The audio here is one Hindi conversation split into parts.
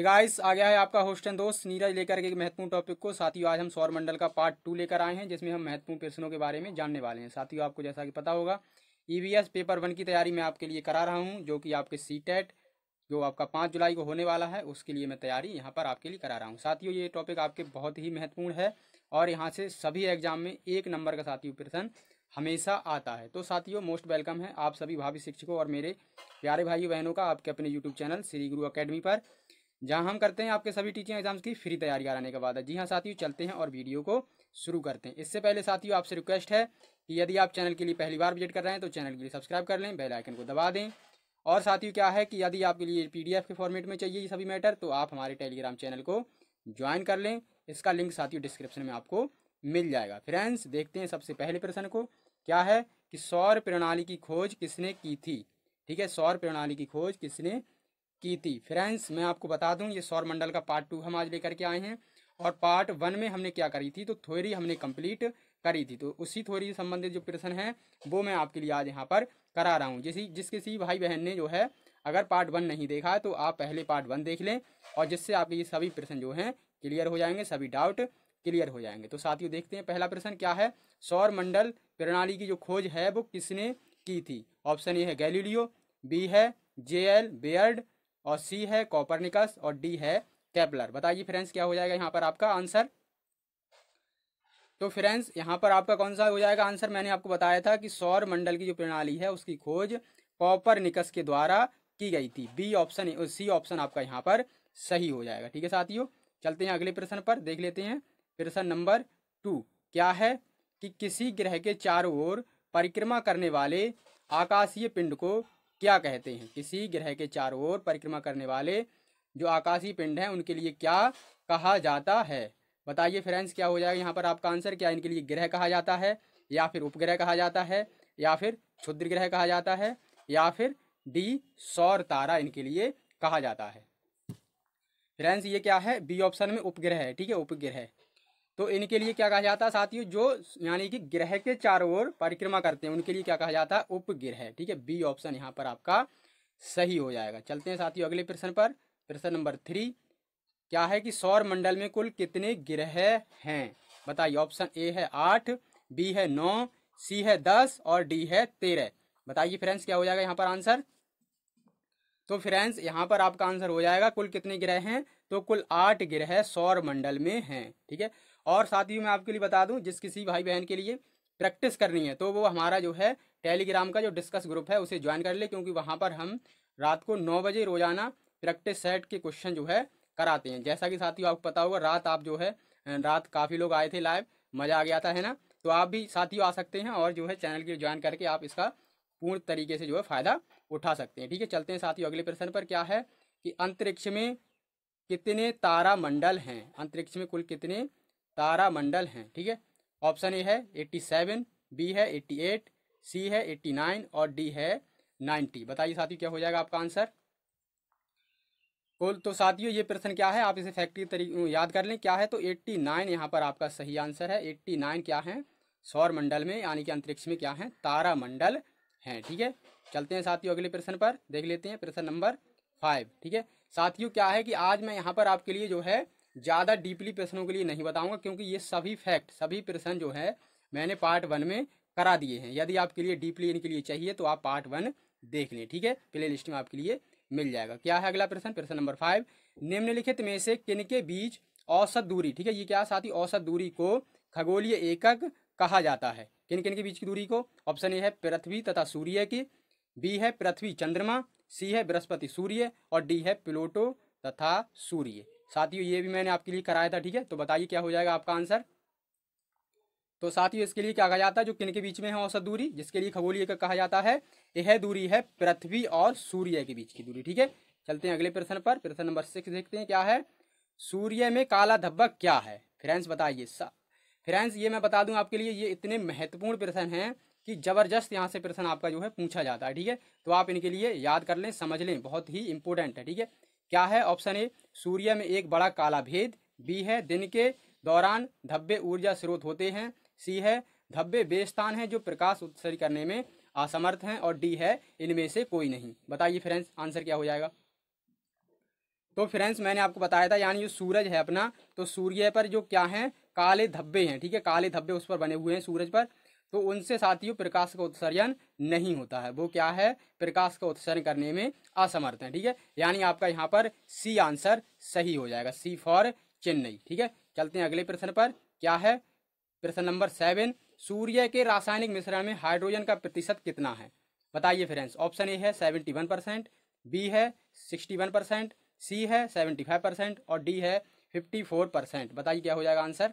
गाइस आ गया है आपका होस्ट एंड दोस्त नीरज लेकर के एक महत्वपूर्ण टॉपिक को साथियों आज हम सौर मंडल का पार्ट टू लेकर आए हैं जिसमें हम महत्वपूर्ण प्रश्नों के बारे में जानने वाले हैं साथियों आपको जैसा कि पता होगा ईवीएस पेपर वन की तैयारी मैं आपके लिए करा रहा हूँ जो कि आपके सी टेट e जो आपका पाँच जुलाई को होने वाला है उसके लिए मैं तैयारी यहाँ पर आपके लिए करा रहा हूँ साथियों ये टॉपिक आपके बहुत ही महत्वपूर्ण है और यहाँ से सभी एग्जाम में एक नंबर का साथियों प्रश्न हमेशा आता है तो साथियों मोस्ट वेलकम है आप सभी भावी शिक्षकों और मेरे प्यारे भाई बहनों का आपके अपने यूट्यूब चैनल श्री गुरु अकेडमी पर जहां हम करते हैं आपके सभी टीचिंग एग्जाम्स की फ्री तैयारी कराने के बाद जी हाँ साथियों चलते हैं और वीडियो को शुरू करते हैं इससे पहले साथियों आपसे रिक्वेस्ट है कि यदि आप चैनल के लिए पहली बार विजिट कर रहे हैं तो चैनल के लिए सब्सक्राइब कर लें बेल आइकन को दबा दें और साथियों क्या है कि यदि आपके लिए एफ के फॉर्मेट में चाहिए ये सभी मैटर तो आप हमारे टेलीग्राम चैनल को ज्वाइन कर लें इसका लिंक साथियों डिस्क्रिप्शन में आपको मिल जाएगा फ्रेंड्स देखते हैं सबसे पहले प्रश्न को क्या है कि सौर प्रणाली की खोज किसने की थी ठीक है सौर प्रणाली की खोज किसने की थी फ्रेंड्स मैं आपको बता दूं ये सौर मंडल का पार्ट टू हम आज लेकर के आए हैं और पार्ट वन में हमने क्या करी थी तो थ्योरी हमने कंप्लीट करी थी तो उसी थ्योरी संबंधित जो प्रश्न है वो मैं आपके लिए आज यहाँ पर करा रहा हूँ जिसी जिस किसी भाई बहन ने जो है अगर पार्ट वन नहीं देखा तो आप पहले पार्ट वन देख लें और जिससे आपके ये सभी प्रश्न जो हैं क्लियर हो जाएंगे सभी डाउट क्लियर हो जाएंगे तो साथियों देखते हैं पहला प्रश्न क्या है सौर मंडल प्रणाली की जो खोज है वो किसने की थी ऑप्शन ए है गैलीलियो बी है जे एल बेयर्ड और सी है कॉपरनिकस और डी है कैपलर बताइए फ्रेंड्स क्या हो जाएगा यहाँ पर आपका आंसर तो फ्रेंड्स यहाँ पर आपका कौन सा हो जाएगा आंसर मैंने आपको बताया था कि सौर मंडल की जो प्रणाली है उसकी खोज कॉपर निकस के द्वारा की गई थी बी ऑप्शन सी ऑप्शन आपका यहाँ पर सही हो जाएगा ठीक है साथियों चलते हैं अगले प्रश्न पर देख लेते हैं प्रश्न नंबर टू क्या है कि किसी ग्रह के चारों ओर परिक्रमा करने वाले आकाशीय पिंड को क्या कहते हैं किसी ग्रह के चारों ओर परिक्रमा करने वाले जो आकाशीय पिंड हैं उनके लिए क्या कहा जाता है बताइए फ्रेंड्स क्या हो जाएगा यहाँ पर आपका आंसर क्या इनके लिए ग्रह कहा जाता है या फिर उपग्रह कहा जाता है या फिर क्षुद्र ग्रह कहा जाता है या फिर डी सौर तारा इनके लिए कहा जाता है फ्रेंड्स ये क्या है बी ऑप्शन में उपग्रह है ठीक है उपग्रह तो इनके लिए क्या कहा जाता है साथियों जो यानी कि ग्रह के चारों ओर परिक्रमा करते हैं उनके लिए क्या कहा जाता है उपग्रह ठीक है बी ऑप्शन यहाँ पर आपका सही हो जाएगा चलते हैं साथियों अगले प्रश्न पर प्रश्न नंबर थ्री क्या है कि सौर मंडल में कुल कितने ग्रह हैं बताइए ऑप्शन ए है आठ बी है नौ सी है दस और डी है तेरह बताइए फ्रेंड्स क्या हो जाएगा यहाँ पर आंसर तो फ्रेंड्स यहाँ पर आपका आंसर हो जाएगा कुल कितने ग्रह हैं तो कुल आठ ग्रह सौर मंडल में हैं ठीक है और साथ ही मैं आपके लिए बता दूं जिस किसी भाई बहन के लिए प्रैक्टिस करनी है तो वो हमारा जो है टेलीग्राम का जो डिस्कस ग्रुप है उसे ज्वाइन कर ले क्योंकि वहाँ पर हम रात को नौ बजे रोजाना प्रैक्टिस सेट के क्वेश्चन जो है कराते हैं जैसा कि साथियों आपको पता होगा रात आप जो है रात काफ़ी लोग आए थे लाइव मज़ा आ गया था है ना तो आप भी साथियों आ सकते हैं और जो है चैनल के ज्वाइन करके आप इसका पूर्ण तरीके से जो है फ़ायदा उठा सकते हैं ठीक है चलते हैं साथियों अगले प्रश्न पर क्या है कि अंतरिक्ष में कितने तारामंडल हैं अंतरिक्ष में कुल कितने तारामंडल हैं ठीक है ऑप्शन ए है एट्टी सेवन बी है एट्टी एट सी है एट्टी नाइन और डी है नाइन्टी बताइए साथियों क्या हो जाएगा आपका आंसर कुल तो साथियों ये प्रश्न क्या है आप इसे फैक्ट्री तरीके याद कर लें क्या है तो एट्टी नाइन यहाँ पर आपका सही आंसर है एट्टी नाइन क्या है सौर मंडल में यानी कि अंतरिक्ष में क्या है तारामंडल हैं ठीक है चलते हैं साथियों अगले प्रश्न पर देख लेते हैं प्रश्न नंबर फाइव ठीक है साथियों क्या है कि आज मैं यहाँ पर आपके लिए जो है ज़्यादा डीपली प्रश्नों के लिए नहीं बताऊंगा क्योंकि ये सभी फैक्ट सभी प्रश्न जो है मैंने पार्ट वन में करा दिए हैं यदि आपके लिए डीपली इनके लिए चाहिए तो आप पार्ट वन देख लें ठीक है प्ले लिस्ट में आपके लिए मिल जाएगा क्या है अगला प्रश्न प्रश्न नंबर फाइव निम्नलिखित में से किन के बीच औसत दूरी ठीक है ये क्या साथी औसत दूरी को खगोलीय एकक कहा जाता है किन किन के बीच की दूरी को ऑप्शन ए है पृथ्वी तथा सूर्य की बी है पृथ्वी चंद्रमा सी है बृहस्पति सूर्य और डी है प्लूटो तथा सूर्य साथियों ये भी मैंने आपके लिए कराया था ठीक है तो बताइए क्या हो जाएगा आपका आंसर तो साथियों इसके लिए क्या कहा जाता है जो किन के बीच में है औसत दूरी जिसके लिए खगोलीय का कहा जाता है यह दूरी है पृथ्वी और सूर्य के बीच की दूरी ठीक है चलते हैं अगले प्रश्न पर प्रश्न नंबर सिक्स देखते हैं क्या है सूर्य में काला धब्बा क्या है फ्रेंड्स बताइए फ्रेंड्स ये मैं बता दूं आपके लिए ये इतने महत्वपूर्ण प्रश्न हैं कि ज़बरदस्त यहाँ से प्रश्न आपका जो है पूछा जाता है ठीक है तो आप इनके लिए याद कर लें समझ लें बहुत ही इंपॉर्टेंट है ठीक है क्या है ऑप्शन ए सूर्य में एक बड़ा काला भेद बी है दिन के दौरान धब्बे ऊर्जा स्रोत होते हैं सी है धब्बे वे स्थान हैं जो प्रकाश उत्सर्ग करने में असमर्थ हैं और डी है इनमें से कोई नहीं बताइए फ्रेंड्स आंसर क्या हो जाएगा तो फ्रेंड्स मैंने आपको बताया था यानी जो सूरज है अपना तो सूर्य पर जो क्या है काले धब्बे हैं ठीक है काले धब्बे उस पर बने हुए हैं सूरज पर तो उनसे साथियों प्रकाश का उत्सर्जन नहीं होता है वो क्या है प्रकाश का उत्सर्जन करने में असमर्थ है ठीक है यानी आपका यहाँ पर सी आंसर सही हो जाएगा सी फॉर चेन्नई ठीक है चलते हैं अगले प्रश्न पर क्या है प्रश्न नंबर सेवन सूर्य के रासायनिक मिश्रण में हाइड्रोजन का प्रतिशत कितना है बताइए फ्रेंड्स ऑप्शन ए है सेवेंटी वन परसेंट बी है सिक्सटी वन परसेंट सी है सेवेंटी फाइव परसेंट और डी है फिफ्टी फोर परसेंट बताइए क्या हो जाएगा आंसर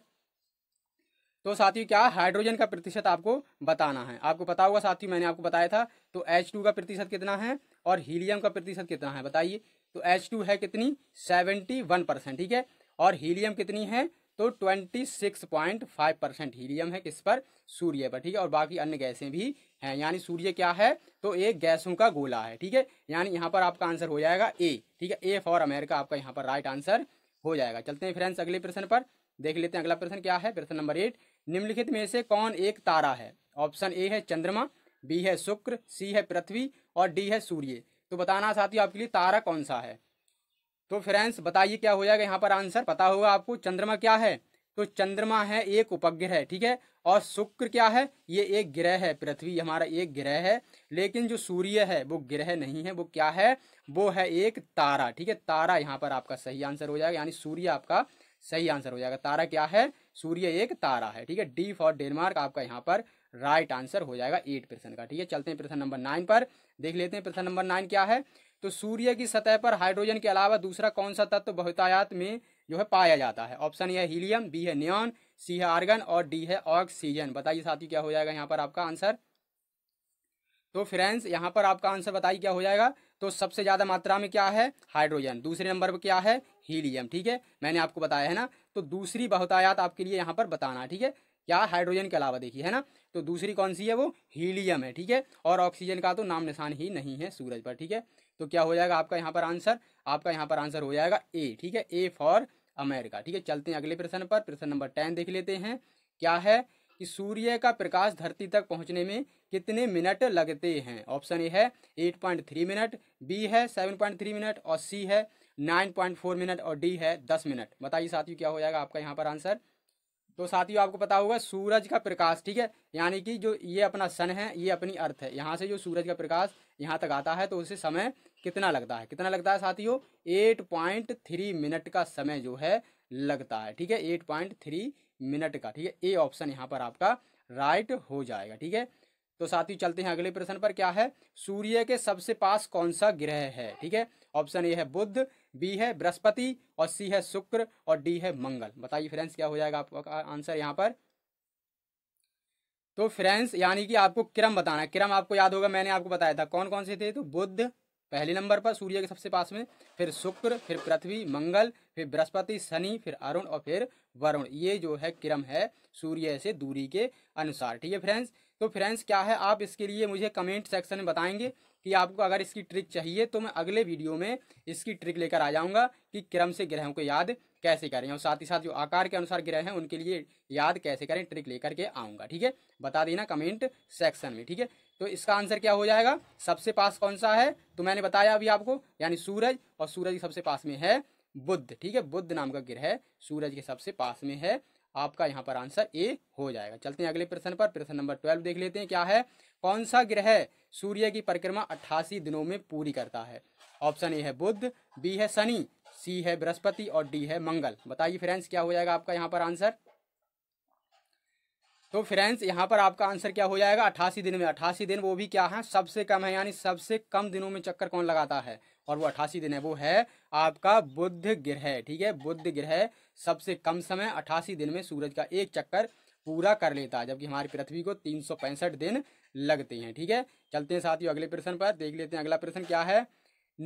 तो साथियों क्या हाइड्रोजन का प्रतिशत आपको बताना है आपको पता होगा साथियों मैंने आपको बताया था तो एच टू का प्रतिशत कितना है और हीलियम का प्रतिशत कितना है बताइए तो एच टू है कितनी सेवेंटी वन परसेंट ठीक है और हीलियम कितनी है तो twenty six point five percent helium है किस पर सूर्य पर ठीक है और बाकी अन्य गैसें भी हैं यानी सूर्य क्या है तो एक गैसों का गोला है ठीक है यानी यहाँ पर आपका आंसर हो जाएगा ए ठीक है ए फॉर अमेरिका आपका यहाँ पर राइट आंसर हो जाएगा चलते हैं फ्रेंड्स अगले प्रश्न पर देख लेते हैं अगला प्रश्न क्या है प्रश्न नंबर एट निम्नलिखित में से कौन एक तारा है ऑप्शन ए है चंद्रमा बी है शुक्र सी है पृथ्वी और डी है सूर्य तो बताना साथियों आपके लिए तारा कौन सा है तो फ्रेंड्स बताइए क्या हो जाएगा यहाँ पर आंसर पता होगा आपको चंद्रमा क्या है तो चंद्रमा है एक उपग्रह है ठीक है और शुक्र क्या है ये एक ग्रह है पृथ्वी हमारा एक ग्रह है लेकिन जो सूर्य है वो ग्रह नहीं है वो क्या है वो है एक तारा ठीक है तारा यहाँ पर आपका सही आंसर हो जाएगा यानी सूर्य आपका सही आंसर हो जाएगा तारा क्या है सूर्य एक तारा है ठीक है डी फॉर डेनमार्क आपका यहाँ पर राइट आंसर हो जाएगा एट प्रश्न का ठीक है चलते हैं प्रश्न नंबर नाइन पर देख लेते हैं प्रश्न नंबर नाइन क्या है तो सूर्य की सतह पर हाइड्रोजन के अलावा दूसरा कौन सा तत्व बहुतायात में जो है पाया जाता है ऑप्शन ए हीलियम बी है न्योन सी है आर्गन और डी है ऑक्सीजन बताइए साथियों क्या हो जाएगा यहाँ पर आपका आंसर तो फ्रेंड्स यहाँ पर आपका आंसर बताइए क्या हो जाएगा तो सबसे ज़्यादा मात्रा में क्या है हाइड्रोजन दूसरे नंबर पर क्या है हीलियम ठीक है मैंने आपको बताया है ना तो दूसरी बहुतायात आपके लिए यहाँ पर बताना ठीक है क्या हाइड्रोजन के अलावा देखिए है ना तो दूसरी कौन सी है वो हीलियम है ठीक है और ऑक्सीजन का तो नाम निशान ही नहीं है सूरज पर ठीक है तो क्या हो जाएगा आपका यहाँ पर आंसर आपका यहाँ पर आंसर हो जाएगा ए ठीक है ए फॉर अमेरिका ठीक है चलते हैं अगले प्रश्न पर प्रश्न नंबर टेन देख लेते हैं क्या है कि सूर्य का प्रकाश धरती तक पहुंचने में कितने मिनट लगते हैं ऑप्शन ए है 8.3 मिनट बी है 7.3 मिनट और सी है 9.4 मिनट और डी है 10 मिनट बताइए साथियों क्या हो जाएगा आपका यहाँ पर आंसर तो साथियों आपको पता होगा सूरज का प्रकाश ठीक है यानी कि जो ये अपना सन है ये अपनी अर्थ है यहाँ से जो सूरज का प्रकाश यहाँ तक आता है तो उसे समय कितना लगता है कितना लगता है साथियों एट पॉइंट थ्री मिनट का समय जो है लगता है ठीक है एट पॉइंट थ्री मिनट का ठीक है ए ऑप्शन यहाँ पर आपका राइट हो जाएगा ठीक है तो साथ ही चलते हैं अगले प्रश्न पर क्या है सूर्य के सबसे पास कौन सा ग्रह है ठीक है ऑप्शन ए है बुद्ध बी है बृहस्पति और सी है शुक्र और डी है मंगल बताइए फ्रेंड्स क्या हो जाएगा आपका आंसर यहाँ पर तो फ्रेंड्स यानी कि आपको क्रम बताना है क्रम आपको याद होगा मैंने आपको बताया था कौन कौन से थे तो बुद्ध पहले नंबर पर सूर्य के सबसे पास में फिर शुक्र फिर पृथ्वी मंगल फिर बृहस्पति शनि फिर अरुण और फिर वरुण ये जो है क्रम है सूर्य से दूरी के अनुसार ठीक है फ्रेंड्स तो फ्रेंड्स क्या है आप इसके लिए मुझे कमेंट सेक्शन में बताएंगे कि आपको अगर इसकी ट्रिक चाहिए तो मैं अगले वीडियो में इसकी ट्रिक लेकर आ जाऊंगा कि क्रम से ग्रहों को याद कैसे करें और साथ ही साथ जो आकार के अनुसार ग्रह हैं उनके लिए याद कैसे करें ट्रिक लेकर के आऊँगा ठीक है बता देना कमेंट सेक्शन में ठीक है तो इसका आंसर क्या हो जाएगा सबसे पास कौन सा है तो मैंने बताया अभी आपको यानी सूरज और सूरज के सबसे पास में है बुद्ध ठीक है बुद्ध नाम का ग्रह सूरज के सबसे पास में है आपका यहाँ पर आंसर ए हो जाएगा चलते हैं अगले प्रश्न पर प्रश्न नंबर ट्वेल्व देख लेते हैं क्या है कौन सा ग्रह सूर्य की परिक्रमा अट्ठासी दिनों में पूरी करता है ऑप्शन ए है बुद्ध बी है शनि सी है बृहस्पति और डी है मंगल बताइए फ्रेंड्स क्या हो जाएगा आपका यहाँ पर आंसर तो फ्रेंड्स यहाँ पर आपका आंसर क्या हो जाएगा अठासी दिन में अठासी दिन वो भी क्या है सबसे कम है यानी सबसे कम दिनों में चक्कर कौन लगाता है और वो अठासी दिन है वो है आपका बुद्ध ग्रह ठीक है बुद्ध ग्रह सबसे कम समय अठासी दिन में सूरज का एक चक्कर पूरा कर लेता है जबकि हमारी पृथ्वी को तीन दिन लगते हैं ठीक है चलते हैं साथियों अगले प्रश्न पर देख लेते हैं अगला प्रश्न क्या है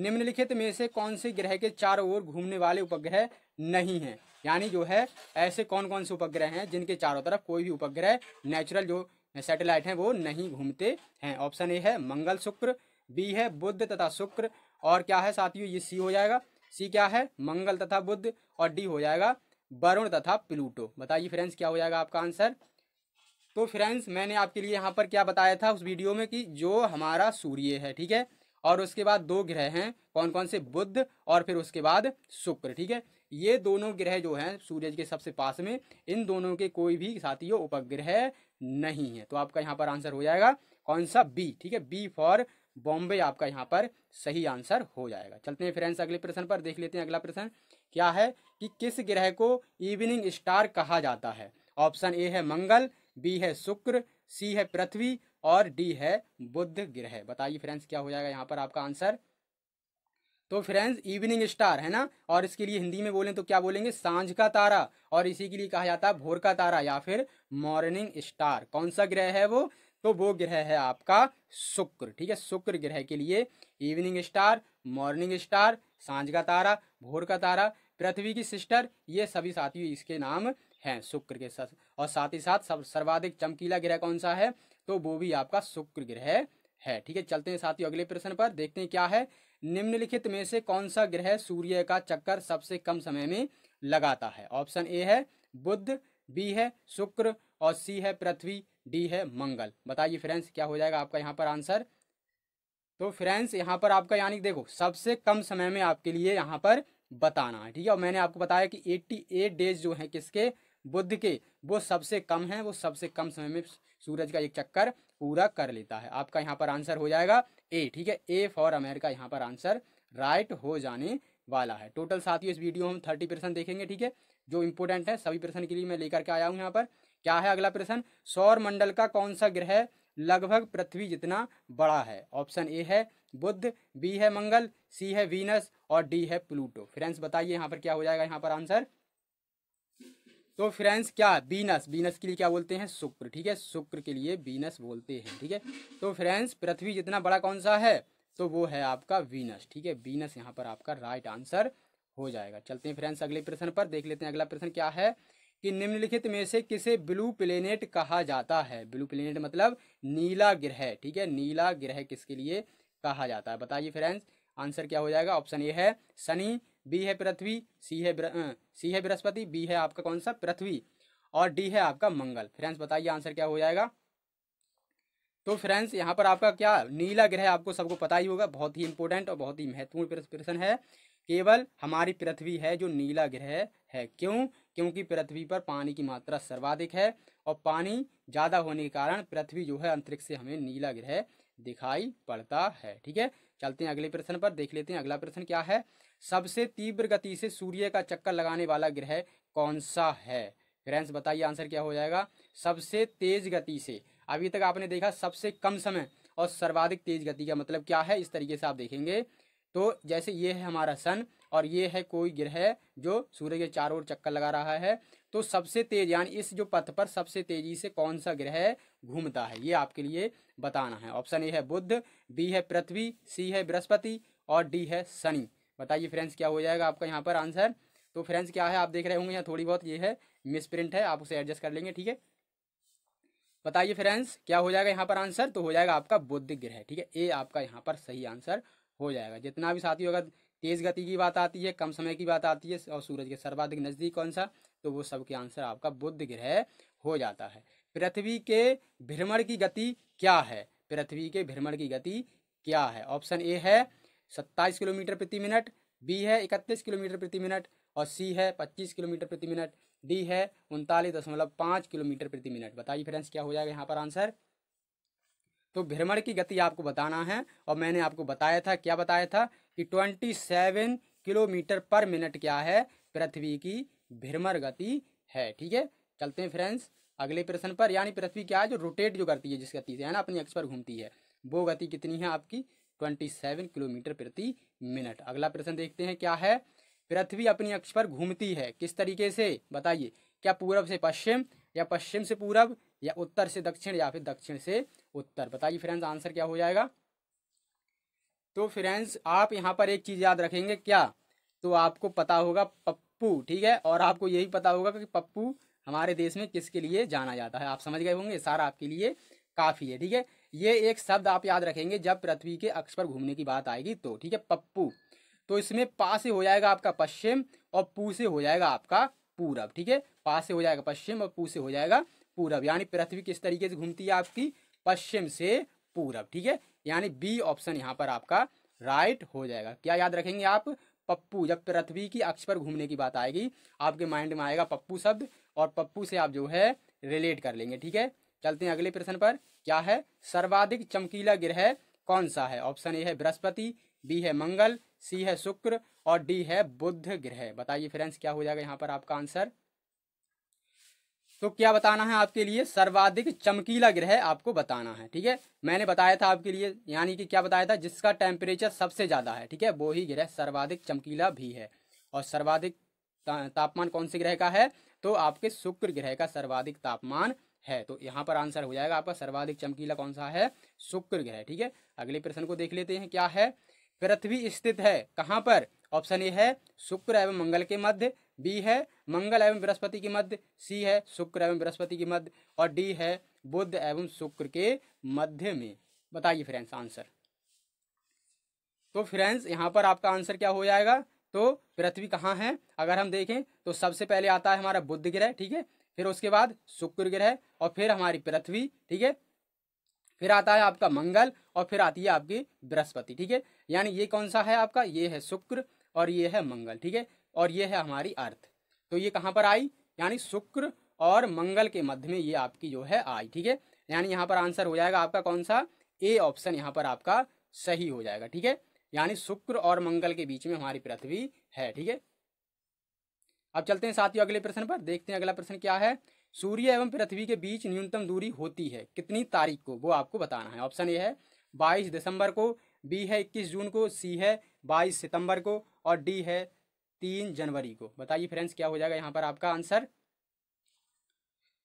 निम्नलिखित में से कौन से ग्रह के चारों ओर घूमने वाले उपग्रह नहीं हैं यानी जो है ऐसे कौन कौन से उपग्रह हैं जिनके चारों तरफ कोई भी उपग्रह नेचुरल जो सैटेलाइट हैं वो नहीं घूमते हैं ऑप्शन ए है मंगल शुक्र बी है बुद्ध तथा शुक्र और क्या है साथियों ये सी हो जाएगा सी क्या है मंगल तथा बुद्ध और डी हो जाएगा वरुण तथा प्लूटो बताइए फ्रेंड्स क्या हो जाएगा आपका आंसर तो फ्रेंड्स मैंने आपके लिए यहाँ पर क्या बताया था उस वीडियो में कि जो हमारा सूर्य है ठीक है और उसके बाद दो ग्रह हैं कौन कौन से बुद्ध और फिर उसके बाद शुक्र ठीक है ये दोनों ग्रह जो हैं सूरज के सबसे पास में इन दोनों के कोई भी साथियों उपग्रह नहीं है तो आपका यहाँ पर आंसर हो जाएगा कौन सा बी ठीक है बी फॉर बॉम्बे आपका यहाँ पर सही आंसर हो जाएगा चलते हैं फ्रेंड्स अगले प्रश्न पर देख लेते हैं अगला प्रश्न क्या है कि किस ग्रह को इवनिंग स्टार कहा जाता है ऑप्शन ए है मंगल बी है शुक्र सी है पृथ्वी और डी है बुद्ध ग्रह बताइए फ्रेंड्स क्या हो जाएगा यहाँ पर आपका आंसर तो फ्रेंड्स इवनिंग स्टार है ना और इसके लिए हिंदी में बोलें तो क्या बोलेंगे सांझ का तारा और इसी के लिए कहा जाता है भोर का तारा या फिर मॉर्निंग स्टार कौन सा ग्रह है वो तो वो ग्रह है आपका शुक्र ठीक है शुक्र ग्रह के लिए इवनिंग स्टार मॉर्निंग स्टार सांझ का तारा भोर का तारा पृथ्वी की सिस्टर ये सभी साथियों इसके नाम हैं शुक्र के साथ और साथ ही साथ सब सर्वाधिक चमकीला ग्रह कौन सा है तो वो भी आपका शुक्र ग्रह है ठीक है चलते हैं साथियों अगले प्रश्न पर देखते हैं क्या है निम्नलिखित में से कौन सा ग्रह सूर्य का चक्कर सबसे कम समय में लगाता है ऑप्शन ए है बुद्ध बी है शुक्र और सी है पृथ्वी डी है मंगल बताइए फ्रेंड्स क्या हो जाएगा आपका यहाँ पर आंसर तो फ्रेंड्स यहाँ पर आपका यानी देखो सबसे कम समय में आपके लिए यहाँ पर बताना है ठीक है और मैंने आपको बताया कि 88 डेज जो है किसके बुद्ध के वो सबसे कम है वो सबसे कम समय में सूरज का एक चक्कर पूरा कर लेता है आपका यहाँ पर आंसर हो जाएगा ए ठीक है ए फॉर अमेरिका यहाँ पर आंसर राइट हो जाने वाला है टोटल साथियों इस वीडियो हम थर्टी प्रश्न देखेंगे ठीक है जो इंपोर्टेंट है सभी प्रश्न के लिए मैं लेकर के आया हूँ यहाँ पर क्या है अगला प्रश्न सौर मंडल का कौन सा ग्रह लगभग पृथ्वी जितना बड़ा है ऑप्शन ए है बुद्ध बी है मंगल सी है वीनस और डी है प्लूटो फ्रेंड्स बताइए यहाँ पर क्या हो जाएगा यहाँ पर आंसर तो फ्रेंड्स क्या बीनस बीनस के लिए क्या बोलते हैं शुक्र ठीक है शुक्र के लिए बीनस बोलते हैं ठीक है तो फ्रेंड्स पृथ्वी जितना बड़ा कौन सा है तो वो है आपका वीनस ठीक है वीनस यहाँ पर आपका राइट आंसर हो जाएगा चलते हैं फ्रेंड्स अगले प्रश्न पर देख लेते हैं अगला प्रश्न क्या है कि निम्नलिखित में से किसे ब्लू प्लेनेट कहा जाता है ब्लू प्लेनेट मतलब नीला ग्रह ठीक है नीला ग्रह किसके लिए कहा जाता है बताइए फ्रेंड्स आंसर क्या हो जाएगा ऑप्शन ए है शनि बी है पृथ्वी सी है सी है बृहस्पति बी है आपका कौन सा पृथ्वी और डी है आपका मंगल फ्रेंड्स बताइए आंसर क्या हो जाएगा तो फ्रेंड्स यहाँ पर आपका क्या नीला ग्रह आपको सबको पता ही होगा बहुत ही इंपॉर्टेंट और बहुत ही महत्वपूर्ण प्रश्न है केवल हमारी पृथ्वी है जो नीला ग्रह है क्यों क्योंकि पृथ्वी पर पानी की मात्रा सर्वाधिक है और पानी ज़्यादा होने के कारण पृथ्वी जो है अंतरिक्ष से हमें नीला ग्रह दिखाई पड़ता है ठीक है चलते हैं अगले प्रश्न पर देख लेते हैं अगला प्रश्न क्या है सबसे तीव्र गति से सूर्य का चक्कर लगाने वाला ग्रह कौन सा है फ्रेंड्स बताइए आंसर क्या हो जाएगा सबसे तेज गति से अभी तक आपने देखा सबसे कम समय और सर्वाधिक तेज गति का मतलब क्या है इस तरीके से आप देखेंगे तो जैसे ये है हमारा सन और ये है कोई ग्रह जो सूर्य के चारों ओर चक्कर लगा रहा है तो सबसे तेज यानी इस जो पथ पर सबसे तेजी से कौन सा ग्रह घूमता है ये आपके लिए बताना है ऑप्शन ए है बुध बी है पृथ्वी सी है बृहस्पति और डी है शनि बताइए फ्रेंड्स क्या हो जाएगा आपका यहाँ पर आंसर तो फ्रेंड्स क्या है आप देख रहे होंगे यहाँ थोड़ी बहुत ये है मिस प्रिंट है आप उसे एडजस्ट कर लेंगे ठीक है बताइए फ्रेंड्स क्या हो जाएगा यहाँ पर आंसर तो हो जाएगा आपका बुद्ध ग्रह ठीक है ए आपका यहाँ पर सही आंसर हो जाएगा जितना भी साथियों अगर तेज गति की बात आती है कम समय की बात आती है और सूरज के सर्वाधिक नज़दीक कौन सा तो वो सबके आंसर आपका बुद्ध ग्रह हो जाता है पृथ्वी के भ्रमण की गति क्या है पृथ्वी के भ्रमण की गति क्या है ऑप्शन ए है सत्ताईस किलोमीटर प्रति मिनट बी है इकतीस किलोमीटर प्रति मिनट और सी है पच्चीस किलोमीटर प्रति मिनट डी है उनतालीस दशमलव पाँच किलोमीटर प्रति मिनट बताइए फ्रेंड्स क्या हो जाएगा यहाँ पर आंसर तो भ्रमण की गति आपको बताना है और मैंने आपको बताया था क्या बताया था कि ट्वेंटी सेवन किलोमीटर पर मिनट क्या है पृथ्वी की भ्रमण गति है ठीक है चलते हैं फ्रेंड्स अगले प्रश्न पर यानी पृथ्वी क्या है जो रोटेट जो करती है जिस गति से है ना अपनी अक्ष पर घूमती है वो गति कितनी है आपकी ट्वेंटी सेवन किलोमीटर प्रति मिनट अगला प्रश्न देखते हैं क्या है पृथ्वी अपनी अक्ष पर घूमती है किस तरीके से बताइए क्या पूर्व से पश्चिम या पश्चिम से पूर्व या उत्तर से दक्षिण या फिर दक्षिण से उत्तर बताइए फ्रेंड्स आंसर क्या हो जाएगा तो फ्रेंड्स आप यहाँ पर एक चीज़ याद रखेंगे क्या तो आपको पता होगा पप्पू ठीक है और आपको यही पता होगा कि पप्पू हमारे देश में किसके लिए जाना जाता है आप समझ गए होंगे सारा आपके लिए काफ़ी है ठीक है ये एक शब्द आप याद रखेंगे जब पृथ्वी के अक्ष पर घूमने की बात आएगी तो ठीक है पप्पू तो इसमें पा से हो जाएगा आपका पश्चिम और पू से हो जाएगा आपका पूरब ठीक है पा से हो जाएगा पश्चिम और पू से हो जाएगा पूरब यानी पृथ्वी किस तरीके से घूमती है आपकी पश्चिम से पूरब ठीक है यानी बी ऑप्शन यहाँ पर आपका राइट हो जाएगा क्या याद रखेंगे आप पप्पू जब पृथ्वी की अक्ष पर घूमने की बात आएगी आपके माइंड में आएगा पप्पू शब्द और पप्पू से आप जो है रिलेट कर लेंगे ठीक है चलते हैं अगले प्रश्न पर क्या है सर्वाधिक चमकीला ग्रह कौन सा है ऑप्शन ए है बृहस्पति बी है मंगल सी है शुक्र और डी है बुद्ध ग्रह बताइए फ्रेंड्स क्या हो जाएगा यहाँ पर आपका आंसर तो क्या बताना है आपके लिए सर्वाधिक चमकीला ग्रह आपको बताना है ठीक है मैंने बताया था आपके लिए यानी कि क्या बताया था जिसका टेम्परेचर सबसे ज़्यादा है ठीक है वो ही ग्रह सर्वाधिक चमकीला भी है और सर्वाधिक तापमान कौन से ग्रह का है तो आपके शुक्र ग्रह का सर्वाधिक तापमान है तो यहाँ पर आंसर हो जाएगा आपका सर्वाधिक चमकीला कौन सा है शुक्र ग्रह ठीक है अगले प्रश्न को देख लेते हैं क्या है पृथ्वी स्थित है कहाँ पर ऑप्शन ए है शुक्र एवं मंगल के मध्य बी है मंगल एवं बृहस्पति के मध्य सी है शुक्र एवं बृहस्पति के मध्य और डी है बुद्ध एवं शुक्र के मध्य में बताइए फ्रेंड्स आंसर तो फ्रेंड्स यहाँ पर आपका आंसर क्या हो जाएगा तो पृथ्वी कहाँ है अगर हम देखें तो सबसे पहले आता है हमारा बुद्ध ग्रह ठीक है फिर उसके बाद शुक्र ग्रह और फिर हमारी पृथ्वी ठीक है फिर आता है आपका मंगल और फिर आती है आपकी बृहस्पति ठीक है यानी ये कौन सा है आपका ये है शुक्र और ये है मंगल ठीक है और ये है हमारी अर्थ तो ये कहाँ पर आई यानी शुक्र और मंगल के मध्य में ये आपकी जो है आई ठीक है यानी यहाँ पर आंसर हो जाएगा आपका कौन सा ए ऑप्शन यहाँ पर आपका सही हो जाएगा ठीक है यानी शुक्र और मंगल के बीच में हमारी पृथ्वी है ठीक है अब चलते हैं साथियों अगले प्रश्न पर देखते हैं अगला प्रश्न क्या है सूर्य एवं पृथ्वी के बीच न्यूनतम दूरी होती है कितनी तारीख को वो आपको बताना है ऑप्शन ए है बाईस दिसंबर को बी है इक्कीस जून को सी है बाईस सितंबर को और डी है तीन जनवरी को बताइए फ्रेंड्स क्या हो जाएगा यहाँ पर आपका आंसर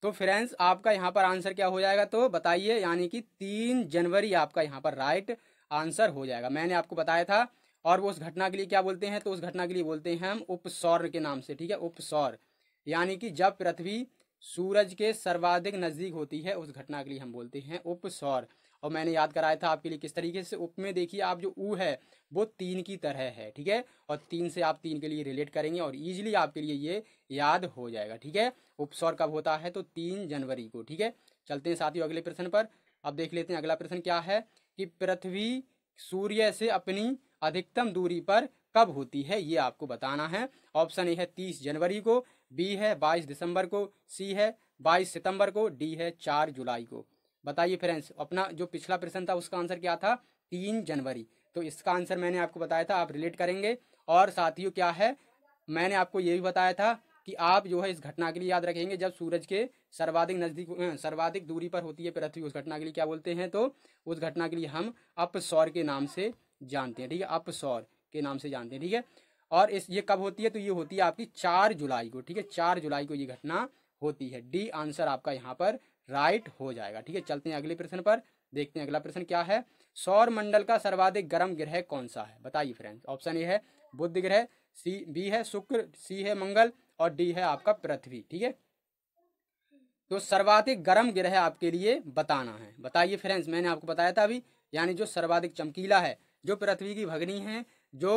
तो फ्रेंड्स आपका यहाँ पर आंसर क्या हो जाएगा तो बताइए यानी कि तीन जनवरी आपका यहाँ पर राइट आंसर हो जाएगा मैंने आपको बताया था और वो उस घटना के लिए क्या बोलते हैं तो उस घटना के लिए बोलते हैं हम उपसौर के नाम से ठीक है उपसौर यानी कि जब पृथ्वी सूरज के सर्वाधिक नज़दीक होती है उस घटना के लिए हम बोलते हैं उपसौर और मैंने याद कराया था आपके लिए किस तरीके से उप में देखिए आप जो ऊ है वो तीन की तरह है ठीक है और तीन से आप तीन के लिए रिलेट करेंगे और ईजिली आपके लिए ये याद हो जाएगा ठीक है उपसौर कब होता है तो तीन जनवरी को ठीक है चलते हैं साथियों अगले प्रश्न पर अब देख लेते हैं अगला प्रश्न क्या है कि पृथ्वी सूर्य से अपनी अधिकतम दूरी पर कब होती है ये आपको बताना है ऑप्शन ए है तीस जनवरी को बी है बाईस दिसंबर को सी है बाईस सितंबर को डी है चार जुलाई को बताइए फ्रेंड्स अपना जो पिछला प्रश्न था उसका आंसर क्या था तीन जनवरी तो इसका आंसर मैंने आपको बताया था आप रिलेट करेंगे और साथियों क्या है मैंने आपको ये भी बताया था कि आप जो है इस घटना के लिए याद रखेंगे जब सूरज के सर्वाधिक नजदीक सर्वाधिक दूरी पर होती है पृथ्वी उस घटना के लिए क्या बोलते हैं तो उस घटना के लिए हम अपसौर के नाम से जानते हैं ठीक है अपसौर के नाम से जानते हैं ठीक है और इस ये कब होती है तो ये होती है आपकी चार जुलाई को ठीक है चार जुलाई को ये घटना होती है डी आंसर आपका यहाँ पर राइट हो जाएगा ठीक है चलते हैं अगले प्रश्न पर देखते हैं अगला प्रश्न क्या है सौर मंडल का सर्वाधिक गर्म ग्रह कौन सा है बताइए फ्रेंड्स ऑप्शन ए है बुद्ध ग्रह सी बी है शुक्र सी है मंगल और डी है आपका पृथ्वी ठीक है तो सर्वाधिक गर्म ग्रह आपके लिए बताना है बताइए फ्रेंड्स मैंने आपको बताया था अभी यानी जो सर्वाधिक चमकीला है जो पृथ्वी की भगनी है जो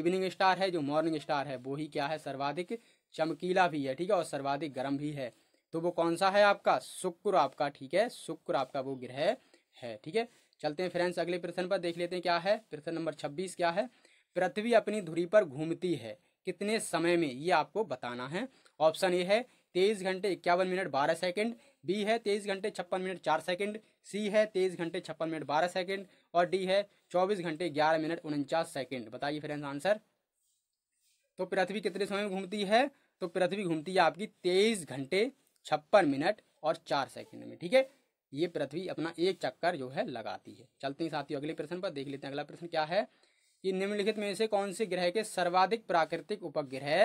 इवनिंग स्टार है जो मॉर्निंग स्टार है वो ही क्या है सर्वाधिक चमकीला भी है ठीक है और सर्वाधिक गर्म भी है तो वो कौन सा है आपका शुक्र आपका ठीक है शुक्र आपका वो ग्रह है ठीक है चलते हैं फ्रेंड्स अगले प्रश्न पर देख लेते हैं क्या है प्रश्न नंबर छब्बीस क्या है पृथ्वी अपनी धुरी पर घूमती है कितने समय में ये आपको बताना है ऑप्शन ए है तेईस घंटे इक्यावन मिनट बारह सेकंड बी है तेईस घंटे छप्पन मिनट चार सेकंड सी है तेईस घंटे छप्पन मिनट बारह सेकंड और डी है चौबीस घंटे ग्यारह मिनट उनचास सेकेंड बताइए फ्रेंड्स आंसर तो पृथ्वी कितने समय में घूमती है तो पृथ्वी घूमती है आपकी तेईस घंटे छप्पन मिनट और चार सेकेंड में ठीक है ये पृथ्वी अपना एक चक्कर जो है लगाती है चलते हैं साथियों अगले प्रश्न पर देख लेते हैं अगला प्रश्न क्या है कि निम्नलिखित में से कौन से ग्रह के सर्वाधिक प्राकृतिक उपग्रह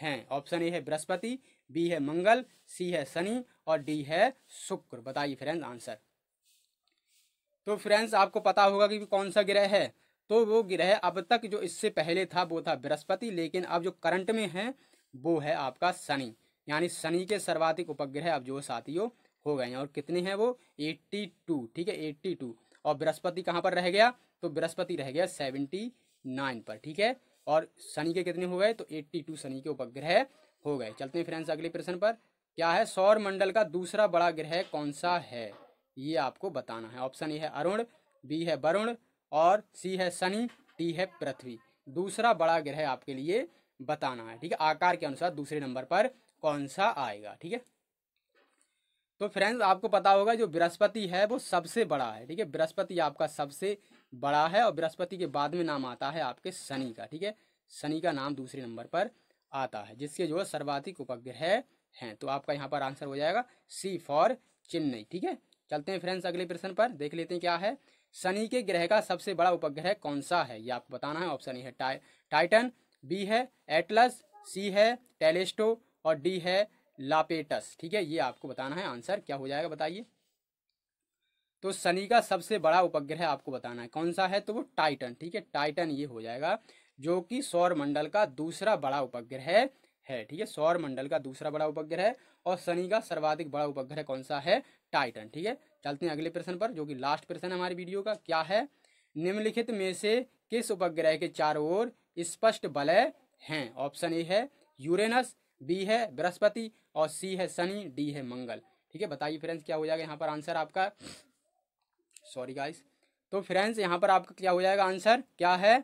हैं ऑप्शन ए है बृहस्पति बी है मंगल सी है शनि और डी है शुक्र बताइए फ्रेंड आंसर तो फ्रेंड्स आपको पता होगा कि कौन सा ग्रह है तो वो ग्रह अब तक जो इससे पहले था वो था बृहस्पति लेकिन अब जो करंट में है वो है आपका शनि यानी शनि के सर्वाधिक उपग्रह अब जो साथियों हो गए हैं और कितने हैं वो 82 ठीक है 82 और बृहस्पति कहाँ पर रह गया तो बृहस्पति रह गया 79 पर ठीक है और शनि के कितने हो गए तो 82 शनि के उपग्रह हो गए चलते हैं फ्रेंड्स अगले प्रश्न पर क्या है सौर मंडल का दूसरा बड़ा ग्रह कौन सा है ये आपको बताना है ऑप्शन ए है अरुण बी है वरुण और सी है शनि टी है पृथ्वी दूसरा बड़ा ग्रह आपके लिए बताना है ठीक है आकार के अनुसार दूसरे नंबर पर कौन सा आएगा ठीक है तो फ्रेंड्स आपको पता होगा जो बृहस्पति है वो सबसे बड़ा है ठीक है बृहस्पति आपका सबसे बड़ा है और बृहस्पति के बाद में नाम आता है आपके शनि का ठीक है शनि का नाम दूसरे नंबर पर आता है जिसके जो सर्वाधिक उपग्रह हैं तो आपका यहाँ पर आंसर हो जाएगा सी फॉर चेन्नई ठीक है चलते हैं फ्रेंड्स अगले प्रश्न पर देख लेते हैं क्या है शनि के ग्रह का सबसे बड़ा उपग्रह कौन सा है ये आपको बताना है ऑप्शन ए है टा, टाइटन बी है एटलस सी है टेलेस्टो और डी है लापेटस ठीक है ये आपको बताना है आंसर क्या हो जाएगा बताइए तो शनि का सबसे बड़ा उपग्रह आपको बताना है कौन सा है तो वो टाइटन ठीक है टाइटन ये हो जाएगा जो कि सौर मंडल का दूसरा बड़ा उपग्रह है ठीक है सौर मंडल का दूसरा बड़ा उपग्रह है और शनि का सर्वाधिक बड़ा उपग्रह कौन सा है टाइटन ठीक है चलते हैं अगले प्रश्न पर जो कि लास्ट प्रश्न हमारे वीडियो का क्या है निम्नलिखित में से किस उपग्रह के चारों ओर स्पष्ट बलय हैं ऑप्शन ए है यूरेनस बी है बृहस्पति और सी है शनि डी है मंगल ठीक है बताइए फ्रेंड्स क्या हो जाएगा यहाँ पर आंसर आपका सॉरी गाइस तो फ्रेंड्स यहाँ पर आपका क्या हो जाएगा आंसर क्या है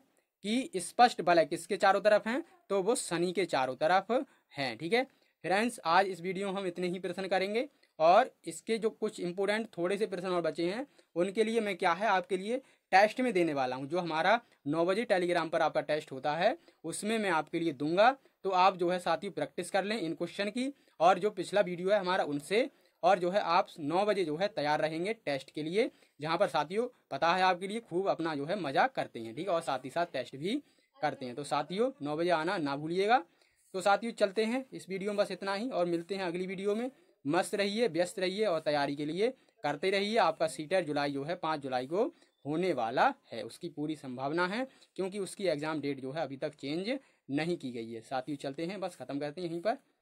कि स्पष्ट बल किसके चारों तरफ हैं तो वो शनि के चारों तरफ हैं ठीक है फ्रेंड्स आज इस वीडियो में हम इतने ही प्रश्न करेंगे और इसके जो कुछ इंपोर्टेंट थोड़े से प्रश्न और बचे हैं उनके लिए मैं क्या है आपके लिए टेस्ट में देने वाला हूँ जो हमारा नौ बजे टेलीग्राम पर आपका टेस्ट होता है उसमें मैं आपके लिए दूंगा तो आप जो है साथ ही प्रैक्टिस कर लें इन क्वेश्चन की और जो पिछला वीडियो है हमारा उनसे और जो है आप नौ बजे जो है तैयार रहेंगे टेस्ट के लिए जहाँ पर साथियों पता है आपके लिए खूब अपना जो है मजा करते हैं ठीक है और साथ ही साथ टेस्ट भी करते हैं तो साथियों नौ बजे आना ना भूलिएगा तो साथियों चलते हैं इस वीडियो में बस इतना ही और मिलते हैं अगली वीडियो में मस्त रहिए व्यस्त रहिए और तैयारी के लिए करते रहिए आपका सीटर जुलाई जो है पाँच जुलाई को होने वाला है उसकी पूरी संभावना है क्योंकि उसकी एग्ज़ाम डेट जो है अभी तक चेंज नहीं की गई है साथियों चलते हैं बस ख़त्म करते हैं यहीं पर